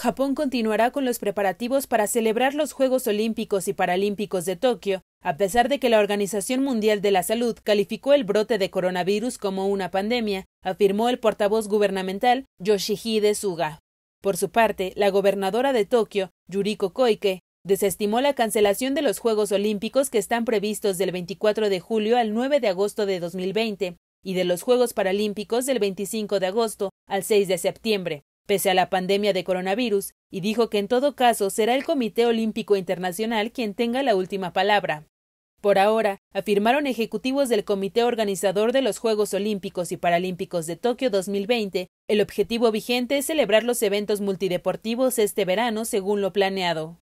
Japón continuará con los preparativos para celebrar los Juegos Olímpicos y Paralímpicos de Tokio, a pesar de que la Organización Mundial de la Salud calificó el brote de coronavirus como una pandemia, afirmó el portavoz gubernamental Yoshihide Suga. Por su parte, la gobernadora de Tokio, Yuriko Koike, desestimó la cancelación de los Juegos Olímpicos que están previstos del 24 de julio al 9 de agosto de 2020 y de los Juegos Paralímpicos del 25 de agosto al 6 de septiembre pese a la pandemia de coronavirus, y dijo que en todo caso será el Comité Olímpico Internacional quien tenga la última palabra. Por ahora, afirmaron ejecutivos del Comité Organizador de los Juegos Olímpicos y Paralímpicos de Tokio 2020, el objetivo vigente es celebrar los eventos multideportivos este verano según lo planeado.